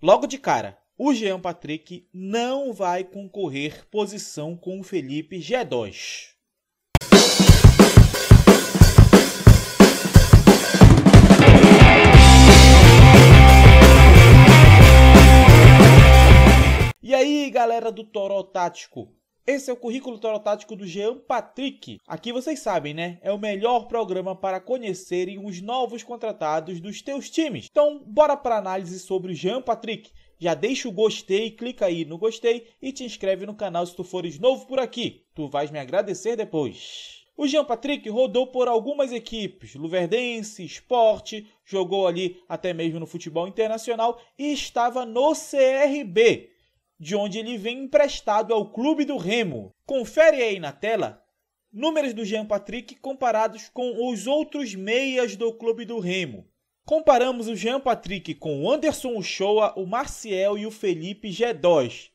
Logo de cara, o Jean Patrick não vai concorrer posição com o Felipe G2. E aí, galera do Toro Tático, esse é o currículo torotático do Jean Patrick. Aqui vocês sabem, né? É o melhor programa para conhecerem os novos contratados dos teus times. Então, bora para análise sobre o Jean Patrick. Já deixa o gostei, clica aí no gostei e te inscreve no canal se tu fores novo por aqui. Tu vais me agradecer depois. O Jean Patrick rodou por algumas equipes, Luverdense, Esporte, jogou ali até mesmo no futebol internacional e estava no CRB de onde ele vem emprestado ao Clube do Remo. Confere aí na tela números do Jean Patrick comparados com os outros meias do Clube do Remo. Comparamos o Jean Patrick com o Anderson Uchoa, o Marcial e o Felipe G2.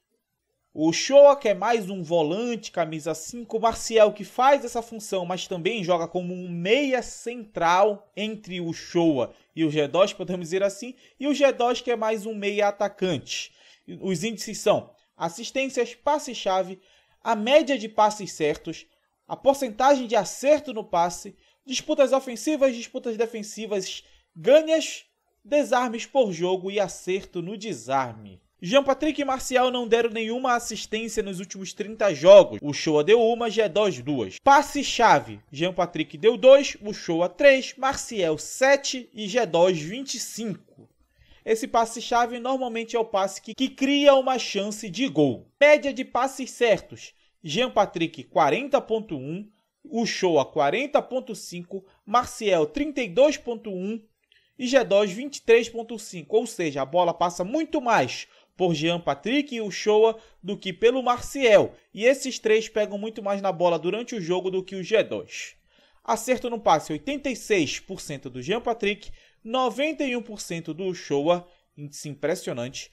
O Uchoa, que é mais um volante, camisa 5, o Marcial que faz essa função, mas também joga como um meia central entre o Uchoa e o G2, podemos dizer assim, e o G2 que é mais um meia atacante. Os índices são assistências, passe-chave, a média de passes certos, a porcentagem de acerto no passe, disputas ofensivas, disputas defensivas, ganhas, desarmes por jogo e acerto no desarme. Jean-Patrick e Marcial não deram nenhuma assistência nos últimos 30 jogos. O Showa deu uma, G2 duas. Passe-chave. Jean-Patrick deu dois o Showa três Marcial 7 e G2 25. Esse passe-chave normalmente é o passe que, que cria uma chance de gol. Média de passes certos: Jean Patrick 40,1, Uchoa 40,5, Marcial 32,1 e G2 23,5. Ou seja, a bola passa muito mais por Jean Patrick e Uchoa do que pelo Marcial. E esses três pegam muito mais na bola durante o jogo do que o G2. Acerto no passe 86% do Jean Patrick 91% do Showa, índice impressionante,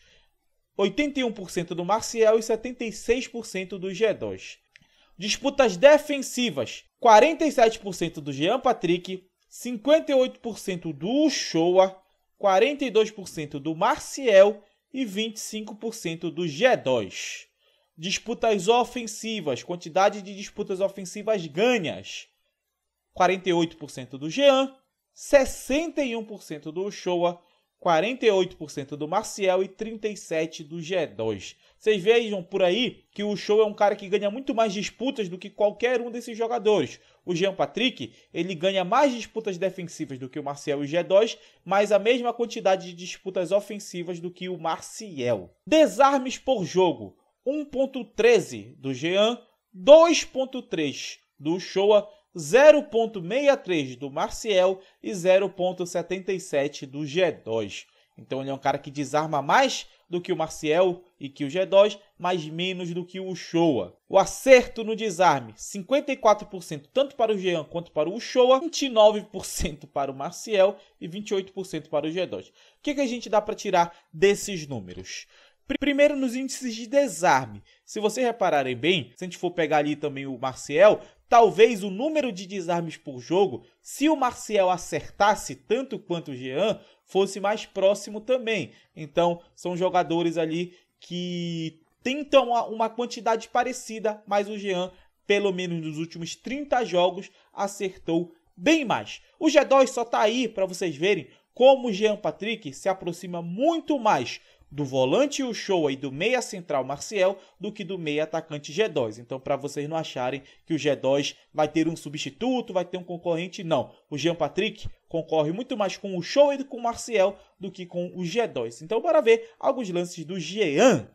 81% do Marcial e 76% do G2. Disputas defensivas, 47% do Jean Patrick, 58% do Showa, 42% do Marcial e 25% do G2. Disputas ofensivas, quantidade de disputas ofensivas ganhas, 48% do Jean, 61% do Showa, 48% do Marcial e 37% do G2. Vocês vejam por aí que o Show é um cara que ganha muito mais disputas do que qualquer um desses jogadores. O Jean Patrick, ele ganha mais disputas defensivas do que o Marcial e o G2, mas a mesma quantidade de disputas ofensivas do que o Marcial. Desarmes por jogo, 1.13 do Jean, 2.3 do Showa 0.63 do Marcial e 0.77 do G2. Então ele é um cara que desarma mais do que o Marcial e que o G2, mas menos do que o Showa. O acerto no desarme, 54% tanto para o Jean quanto para o Showa, 29% para o Marcial e 28% para o G2. O que, que a gente dá para tirar desses números? Primeiro nos índices de desarme. Se vocês repararem bem, se a gente for pegar ali também o Marcial, talvez o número de desarmes por jogo, se o Marcial acertasse tanto quanto o Jean, fosse mais próximo também. Então, são jogadores ali que tentam uma quantidade parecida, mas o Jean, pelo menos nos últimos 30 jogos, acertou bem mais. O G2 só tá aí para vocês verem como o Jean Patrick se aproxima muito mais do volante Uchoa e do meia central Marcial do que do meia atacante G2. Então, para vocês não acharem que o G2 vai ter um substituto, vai ter um concorrente, não. O Jean Patrick concorre muito mais com o Uchoa e com o Marcial do que com o G2. Então, bora ver alguns lances do Jean.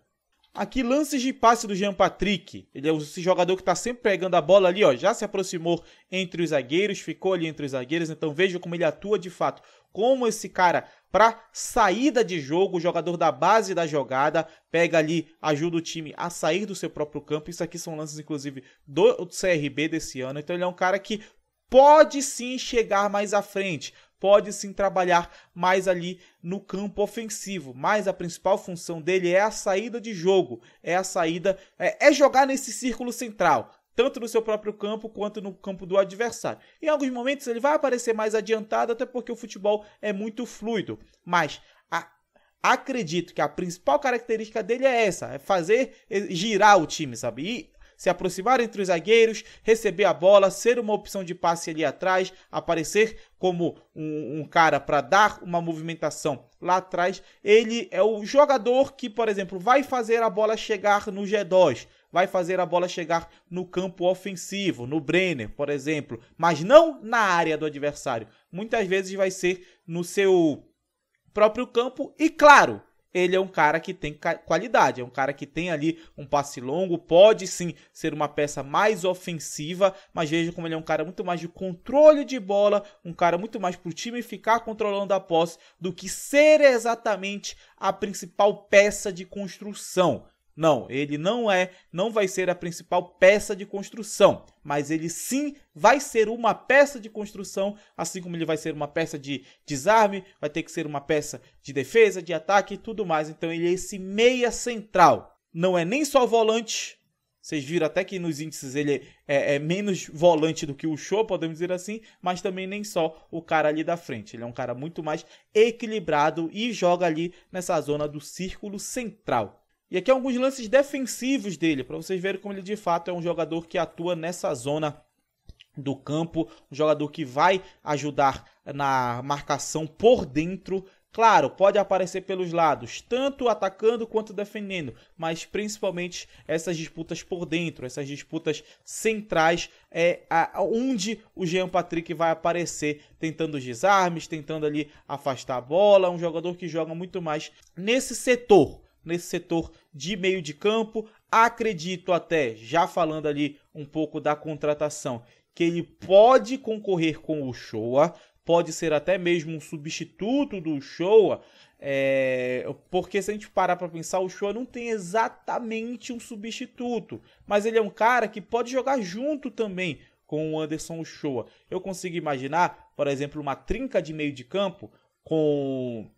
Aqui lances de passe do Jean Patrick. Ele é esse jogador que está sempre pegando a bola ali, ó. Já se aproximou entre os zagueiros, ficou ali entre os zagueiros. Então veja como ele atua de fato. Como esse cara para saída de jogo, o jogador da base da jogada pega ali, ajuda o time a sair do seu próprio campo. Isso aqui são lances inclusive do CRB desse ano. Então ele é um cara que pode sim chegar mais à frente pode sim trabalhar mais ali no campo ofensivo, mas a principal função dele é a saída de jogo, é a saída, é, é jogar nesse círculo central, tanto no seu próprio campo quanto no campo do adversário. Em alguns momentos ele vai aparecer mais adiantado, até porque o futebol é muito fluido, mas a, acredito que a principal característica dele é essa, é fazer é, girar o time, sabe? E se aproximar entre os zagueiros, receber a bola, ser uma opção de passe ali atrás, aparecer como um, um cara para dar uma movimentação lá atrás. Ele é o jogador que, por exemplo, vai fazer a bola chegar no G2, vai fazer a bola chegar no campo ofensivo, no Brenner, por exemplo, mas não na área do adversário. Muitas vezes vai ser no seu próprio campo e, claro, ele é um cara que tem qualidade, é um cara que tem ali um passe longo, pode sim ser uma peça mais ofensiva, mas veja como ele é um cara muito mais de controle de bola, um cara muito mais pro time ficar controlando a posse do que ser exatamente a principal peça de construção. Não, ele não é, não vai ser a principal peça de construção, mas ele sim vai ser uma peça de construção, assim como ele vai ser uma peça de desarme, vai ter que ser uma peça de defesa, de ataque e tudo mais. Então ele é esse meia central. Não é nem só volante, vocês viram até que nos índices ele é, é, é menos volante do que o show, podemos dizer assim, mas também nem só o cara ali da frente. Ele é um cara muito mais equilibrado e joga ali nessa zona do círculo central. E aqui alguns lances defensivos dele, para vocês verem como ele de fato é um jogador que atua nessa zona do campo, um jogador que vai ajudar na marcação por dentro. Claro, pode aparecer pelos lados, tanto atacando quanto defendendo, mas principalmente essas disputas por dentro, essas disputas centrais, é onde o Jean Patrick vai aparecer, tentando os desarmes, tentando ali afastar a bola. Um jogador que joga muito mais nesse setor nesse setor de meio de campo. Acredito até, já falando ali um pouco da contratação, que ele pode concorrer com o Showa, pode ser até mesmo um substituto do Showa, é, porque se a gente parar para pensar, o Showa não tem exatamente um substituto, mas ele é um cara que pode jogar junto também com o Anderson Showa. Eu consigo imaginar, por exemplo, uma trinca de meio de campo com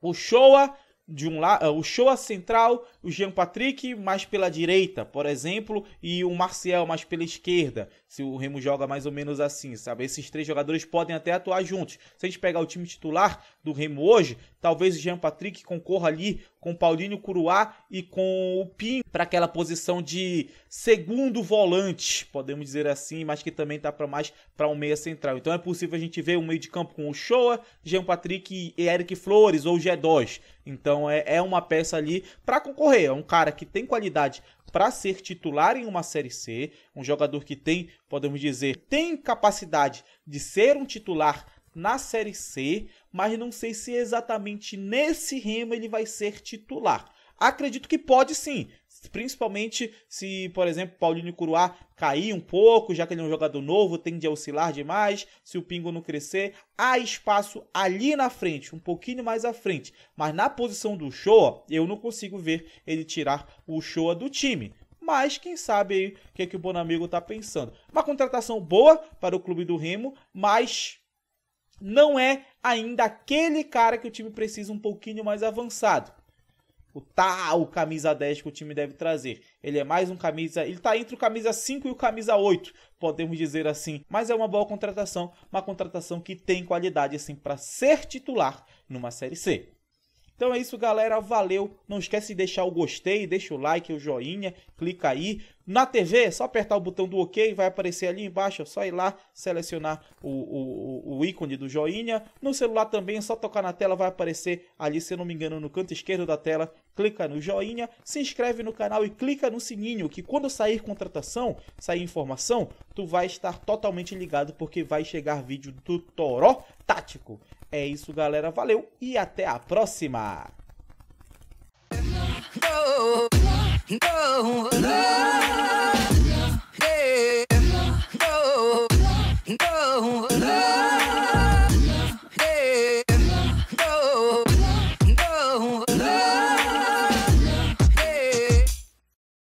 o Showa, de um lado, o Shoa central, o Jean Patrick mais pela direita, por exemplo, e o Marcial mais pela esquerda se o Remo joga mais ou menos assim, sabe? Esses três jogadores podem até atuar juntos. Se a gente pegar o time titular do Remo hoje, talvez o Jean Patrick concorra ali com Paulinho Curuá e com o Pim para aquela posição de segundo volante, podemos dizer assim, mas que também tá para mais para um meia central. Então é possível a gente ver um meio de campo com o Shoa, Jean Patrick e Eric Flores ou G2. Então é, é uma peça ali para concorrer. É um cara que tem qualidade para ser titular em uma Série C, um jogador que tem podemos dizer, tem capacidade de ser um titular na Série C, mas não sei se exatamente nesse remo ele vai ser titular. Acredito que pode sim, principalmente se, por exemplo, Paulinho Curuá cair um pouco, já que ele é um jogador novo, tende a oscilar demais, se o Pingo não crescer, há espaço ali na frente, um pouquinho mais à frente, mas na posição do Showa, eu não consigo ver ele tirar o Showa do time. Mas quem sabe aí o que, é que o Bonamigo está pensando. Uma contratação boa para o clube do Remo, mas não é ainda aquele cara que o time precisa um pouquinho mais avançado. O tal camisa 10 que o time deve trazer. Ele é mais um camisa. Ele está entre o camisa 5 e o camisa 8, podemos dizer assim. Mas é uma boa contratação. Uma contratação que tem qualidade, assim, para ser titular numa Série C. Então é isso, galera. Valeu. Não esquece de deixar o gostei, deixa o like, o joinha, clica aí. Na TV, é só apertar o botão do OK, vai aparecer ali embaixo. É só ir lá, selecionar o, o, o ícone do joinha. No celular também, é só tocar na tela, vai aparecer ali, se eu não me engano, no canto esquerdo da tela. Clica no joinha, se inscreve no canal e clica no sininho, que quando sair contratação, sair informação, tu vai estar totalmente ligado, porque vai chegar vídeo do Toró Tático. É isso, galera. Valeu e até a próxima!